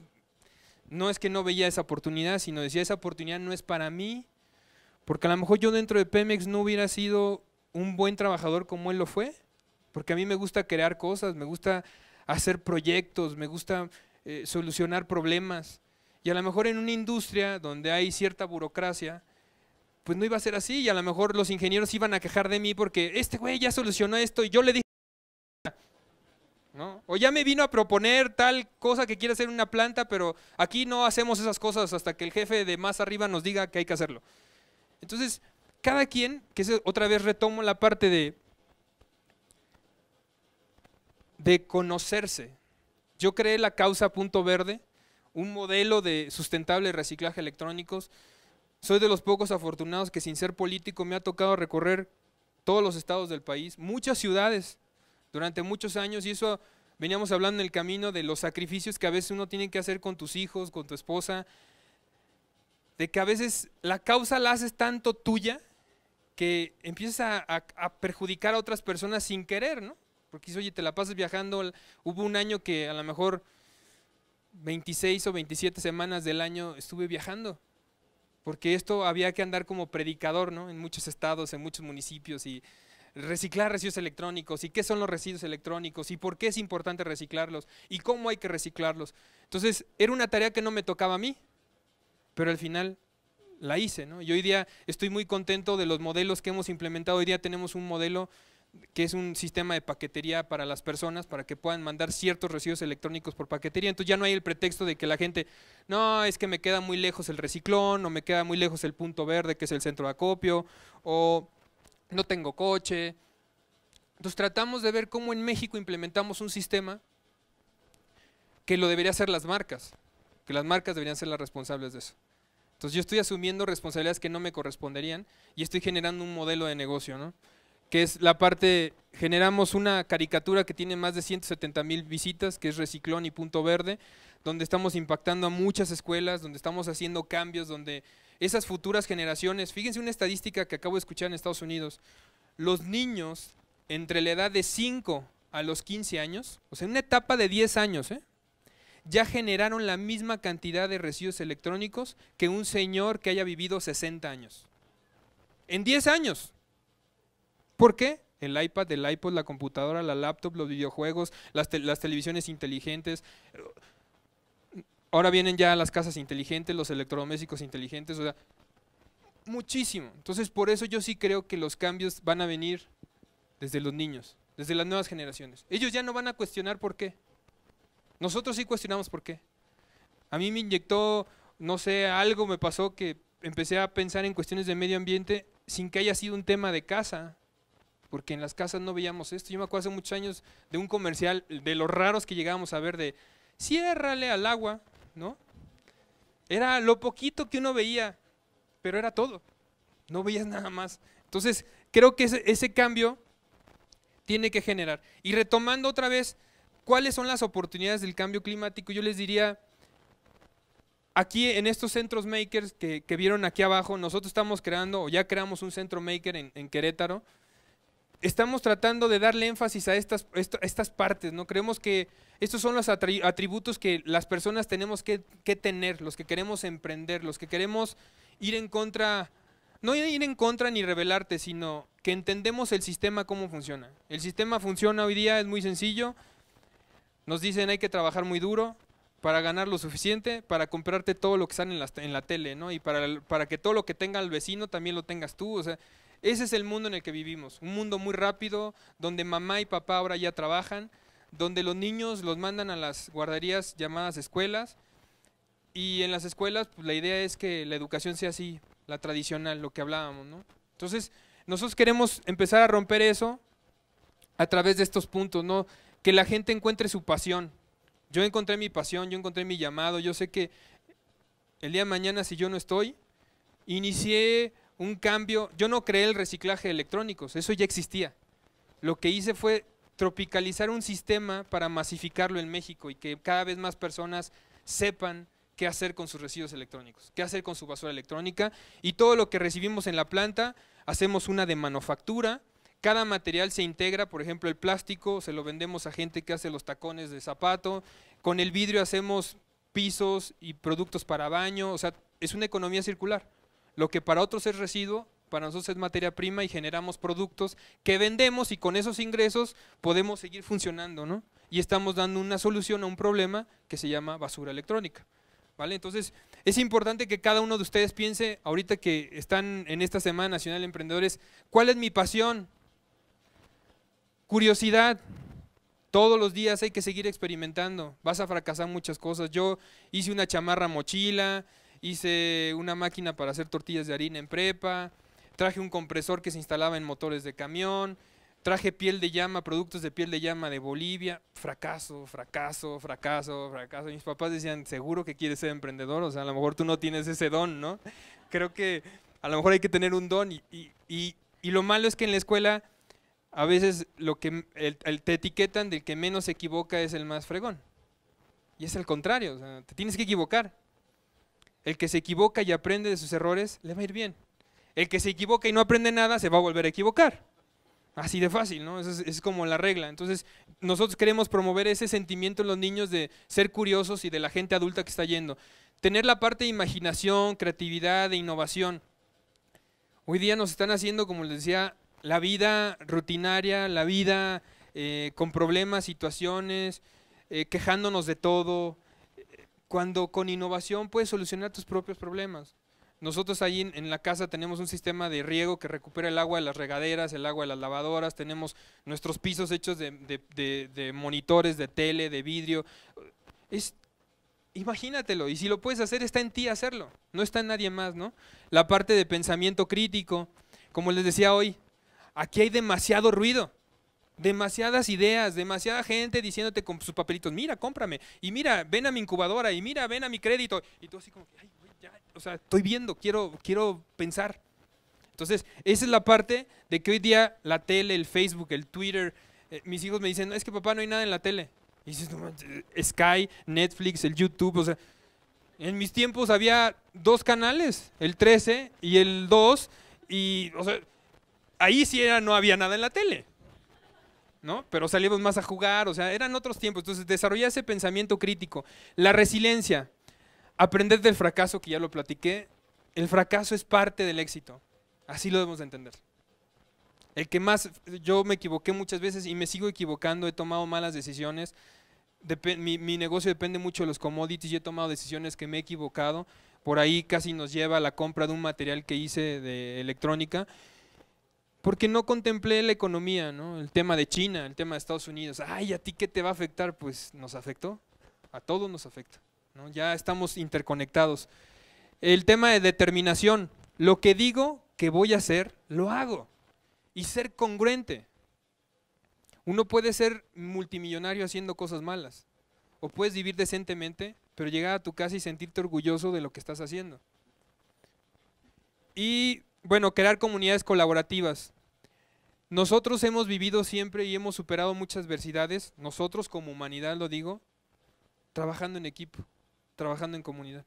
no es que no veía esa oportunidad, sino decía, esa oportunidad no es para mí, porque a lo mejor yo dentro de Pemex no hubiera sido un buen trabajador como él lo fue, porque a mí me gusta crear cosas, me gusta hacer proyectos, me gusta eh, solucionar problemas. Y a lo mejor en una industria donde hay cierta burocracia, pues no iba a ser así y a lo mejor los ingenieros iban a quejar de mí porque este güey ya solucionó esto y yo le dije... O ya me vino a proponer tal cosa que quiere hacer una planta, pero aquí no hacemos esas cosas hasta que el jefe de más arriba nos diga que hay que hacerlo. Entonces, cada quien, que es, otra vez retomo la parte de, de conocerse. Yo creé la causa Punto Verde, un modelo de sustentable reciclaje electrónicos. Soy de los pocos afortunados que sin ser político me ha tocado recorrer todos los estados del país, muchas ciudades durante muchos años y eso veníamos hablando en el camino de los sacrificios que a veces uno tiene que hacer con tus hijos, con tu esposa, de que a veces la causa la haces tanto tuya que empiezas a, perjudicar a otras personas sin querer, ¿no? Porque oye, te la pasas viajando, hubo un año que a lo mejor 26 o 27 semanas del año estuve viajando, porque esto había que andar como predicador, ¿no? En muchos estados, en muchos municipios y reciclar residuos electrónicos y qué son los residuos electrónicos y por qué es importante reciclarlos y cómo hay que reciclarlos. Entonces, era una tarea que no me tocaba a mí, pero al final la hice. ¿no? Y hoy día estoy muy contento de los modelos que hemos implementado. Hoy día tenemos un modelo que es un sistema de paquetería para las personas, para que puedan mandar ciertos residuos electrónicos por paquetería. Entonces ya no hay el pretexto de que la gente, no, es que me queda muy lejos el reciclón, o me queda muy lejos el punto verde, que es el centro de acopio, o no tengo coche. Entonces tratamos de ver cómo en México implementamos un sistema que lo debería hacer las marcas, que las marcas deberían ser las responsables de eso. Entonces yo estoy asumiendo responsabilidades que no me corresponderían y estoy generando un modelo de negocio, ¿no? Que es la parte, generamos una caricatura que tiene más de 170 mil visitas, que es Reciclón y Punto Verde, donde estamos impactando a muchas escuelas, donde estamos haciendo cambios, donde esas futuras generaciones, fíjense una estadística que acabo de escuchar en Estados Unidos, los niños entre la edad de 5 a los 15 años, o sea, una etapa de 10 años, ¿eh? ya generaron la misma cantidad de residuos electrónicos que un señor que haya vivido 60 años. En 10 años. ¿Por qué? El iPad, el iPod, la computadora, la laptop, los videojuegos, las, las televisiones inteligentes. Ahora vienen ya las casas inteligentes, los electrodomésticos inteligentes. O sea, muchísimo. Entonces, por eso yo sí creo que los cambios van a venir desde los niños, desde las nuevas generaciones. Ellos ya no van a cuestionar por qué. Nosotros sí cuestionamos por qué. A mí me inyectó, no sé, algo me pasó que empecé a pensar en cuestiones de medio ambiente sin que haya sido un tema de casa, porque en las casas no veíamos esto. Yo me acuerdo hace muchos años de un comercial de los raros que llegábamos a ver de ciérrale al agua, ¿no? Era lo poquito que uno veía, pero era todo. No veías nada más. Entonces, creo que ese, ese cambio tiene que generar. Y retomando otra vez ¿Cuáles son las oportunidades del cambio climático? Yo les diría, aquí en estos centros makers que, vieron aquí abajo, nosotros estamos creando, o ya creamos un centro maker en, Querétaro, estamos tratando de darle énfasis a estas, estas partes, ¿no? Creemos que estos son los atributos que las personas tenemos que, que, tener, los que queremos emprender, los que queremos ir en contra, no ir en contra ni rebelarte, sino que entendemos el sistema, cómo funciona. El sistema funciona hoy día, es muy sencillo, nos dicen hay que trabajar muy duro para ganar lo suficiente, para comprarte todo lo que sale en la, en la tele, ¿no? Y para, para que todo lo que tenga el vecino también lo tengas tú. O sea, ese es el mundo en el que vivimos. Un mundo muy rápido, donde mamá y papá ahora ya trabajan, donde los niños los mandan a las guarderías llamadas escuelas. Y en las escuelas pues, la idea es que la educación sea así, la tradicional, lo que hablábamos, ¿no? Entonces, nosotros queremos empezar a romper eso a través de estos puntos, ¿no? que la gente encuentre su pasión. Yo encontré mi pasión, yo encontré mi llamado, yo sé que el día de mañana si yo no estoy, inicié un cambio, yo no creé el reciclaje de electrónicos, eso ya existía. Lo que hice fue tropicalizar un sistema para masificarlo en México y que cada vez más personas sepan qué hacer con sus residuos electrónicos, qué hacer con su basura electrónica y todo lo que recibimos en la planta, hacemos una de manufactura cada material se integra, por ejemplo, el plástico, se lo vendemos a gente que hace los tacones de zapato, con el vidrio hacemos pisos y productos para baño, o sea, es una economía circular. Lo que para otros es residuo, para nosotros es materia prima y generamos productos que vendemos y con esos ingresos podemos seguir funcionando, ¿no? Y estamos dando una solución a un problema que se llama basura electrónica. ¿Vale? Entonces, es importante que cada uno de ustedes piense, ahorita que están en esta Semana Nacional de Emprendedores, ¿cuál es mi pasión? Curiosidad. Todos los días hay que seguir experimentando. Vas a fracasar muchas cosas. Yo hice una chamarra mochila, hice una máquina para hacer tortillas de harina en prepa, traje un compresor que se instalaba en motores de camión, traje piel de llama, productos de piel de llama de Bolivia, fracaso, fracaso, fracaso, fracaso. Mis papás decían, seguro que quieres ser emprendedor, o sea, a lo mejor tú no tienes ese don, ¿no? Creo que a lo mejor hay que tener un don y, lo malo es que en la escuela a veces lo que el, te etiquetan del que menos se equivoca es el más fregón. Y es el contrario, te tienes que equivocar. El que se equivoca y aprende de sus errores, le va a ir bien. El que se equivoca y no aprende nada, se va a volver a equivocar. Así de fácil, ¿no? es, como la regla. Entonces, nosotros queremos promover ese sentimiento en los niños de ser curiosos y de la gente adulta que está yendo. Tener la parte de imaginación, creatividad e innovación. Hoy día nos están haciendo, como les decía, la vida rutinaria, la vida eh, con problemas, situaciones, eh, quejándonos de todo, cuando con innovación puedes solucionar tus propios problemas. Nosotros ahí en, la casa tenemos un sistema de riego que recupera el agua de las regaderas, el agua de las lavadoras, tenemos nuestros pisos hechos de, monitores, de tele, de vidrio. imagínatelo, y si lo puedes hacer, está en ti hacerlo, no está en nadie más, ¿no? La parte de pensamiento crítico, como les decía hoy, Aquí hay demasiado ruido, demasiadas ideas, demasiada gente diciéndote con sus papelitos, mira, cómprame, y mira, ven a mi incubadora, y mira, ven a mi crédito. Y tú así como, Ay, ya, o sea, estoy viendo, quiero, quiero pensar. Entonces, esa es la parte de que hoy día la tele, el Facebook, el Twitter, eh, mis hijos me dicen, no, es que papá no hay nada en la tele. Y dices, no, Sky, Netflix, el YouTube, o sea, en mis tiempos había dos canales, el 13 y el 2, y, o sea, ahí sí era, no había nada en la tele. ¿No? Pero salíamos más a jugar, o sea, eran otros tiempos. Entonces, desarrollar ese pensamiento crítico. La resiliencia. Aprender del fracaso, que ya lo platiqué. El fracaso es parte del éxito. Así lo debemos de entender. El que más, yo me equivoqué muchas veces y me sigo equivocando, he tomado malas decisiones. mi, mi, negocio depende mucho de los commodities, y he tomado decisiones que me he equivocado. Por ahí casi nos lleva a la compra de un material que hice de electrónica porque no contemplé la economía, ¿no? El tema de China, el tema de Estados Unidos. Ay, ¿a ti qué te va a afectar? Pues nos afectó, a todos nos afecta, Ya estamos interconectados. El tema de determinación, lo que digo que voy a hacer, lo hago. Y ser congruente. Uno puede ser multimillonario haciendo cosas malas, o puedes vivir decentemente, pero llegar a tu casa y sentirte orgulloso de lo que estás haciendo. Y bueno, crear comunidades colaborativas. Nosotros hemos vivido siempre y hemos superado muchas adversidades, nosotros como humanidad lo digo, trabajando en equipo, trabajando en comunidad.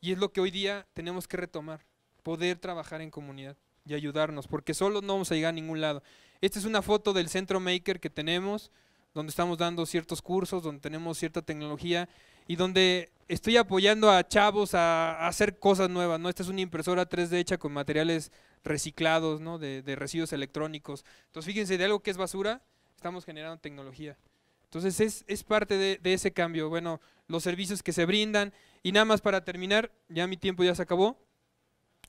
Y es lo que hoy día tenemos que retomar, poder trabajar en comunidad y ayudarnos, porque solo no vamos a llegar a ningún lado. Esta es una foto del centro maker que tenemos, donde estamos dando ciertos cursos, donde tenemos cierta tecnología y donde estoy apoyando a chavos a, hacer cosas nuevas, ¿no? Esta es una impresora 3D hecha con materiales reciclados, ¿no? De, residuos electrónicos. Entonces, fíjense, de algo que es basura, estamos generando tecnología. Entonces, es, es parte de, ese cambio. Bueno, los servicios que se brindan. Y nada más para terminar, ya mi tiempo ya se acabó,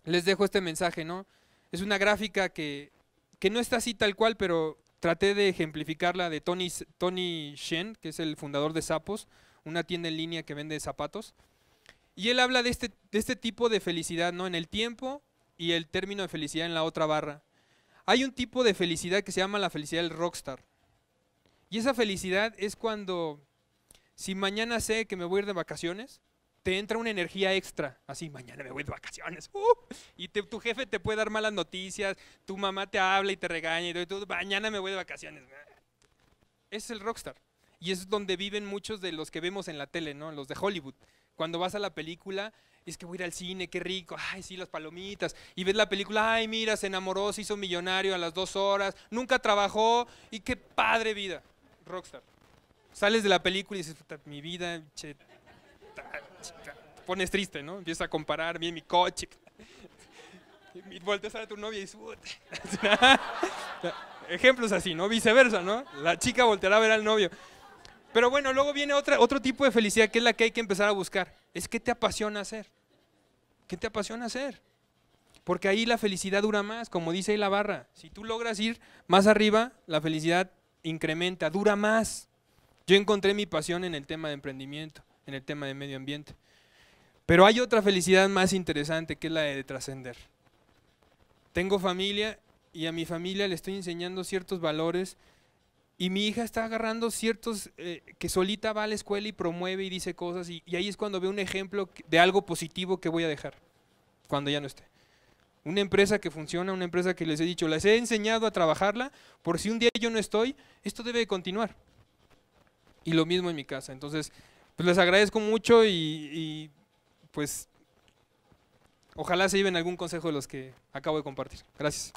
les dejo este mensaje, ¿no? Es una gráfica que, que no está así tal cual, pero traté de ejemplificarla de Tony, Tony Shen, que es el fundador de Sapos una tienda en línea que vende zapatos. Y él habla de este, este tipo de felicidad, ¿no? En el tiempo y el término de felicidad en la otra barra. Hay un tipo de felicidad que se llama la felicidad del rockstar. Y esa felicidad es cuando, si mañana sé que me voy a ir de vacaciones, te entra una energía extra. Así, mañana me voy de vacaciones. ¡Uh! y tu jefe te puede dar malas noticias, tu mamá te habla y te regaña y tú, mañana me voy de vacaciones. Es el rockstar. Y es donde viven muchos de los que vemos en la tele, ¿no? Los de Hollywood. Cuando vas a la película, es que voy a ir al cine, qué rico, ay, sí, las palomitas. Y ves la película, ay, mira, se enamoró, se hizo millonario a las dos horas, nunca trabajó, y qué padre vida. Rockstar. Sales de la película y dices, mi vida, che, pones triste, ¿no? Empiezas a comparar, mi, mi coche. Y volteas a tu novia y dices, ejemplos así, ¿no? Viceversa, ¿no? La chica volteará a ver al novio. Pero bueno, luego viene otra, otro tipo de felicidad que es la que hay que empezar a buscar. Es qué te apasiona hacer. ¿Qué te apasiona hacer? Porque ahí la felicidad dura más, como dice ahí la barra. Si tú logras ir más arriba, la felicidad incrementa, dura más. Yo encontré mi pasión en el tema de emprendimiento, en el tema de medio ambiente. Pero hay otra felicidad más interesante que es la de trascender. Tengo familia y a mi familia le estoy enseñando ciertos valores y mi hija está agarrando ciertos, eh, que solita va a la escuela y promueve y dice cosas, y, ahí es cuando veo un ejemplo de algo positivo que voy a dejar, cuando ya no esté. Una empresa que funciona, una empresa que les he dicho, les he enseñado a trabajarla, por si un día yo no estoy, esto debe continuar. Y lo mismo en mi casa. Entonces, pues, les agradezco mucho y, y pues ojalá se lleven algún consejo de los que acabo de compartir. Gracias.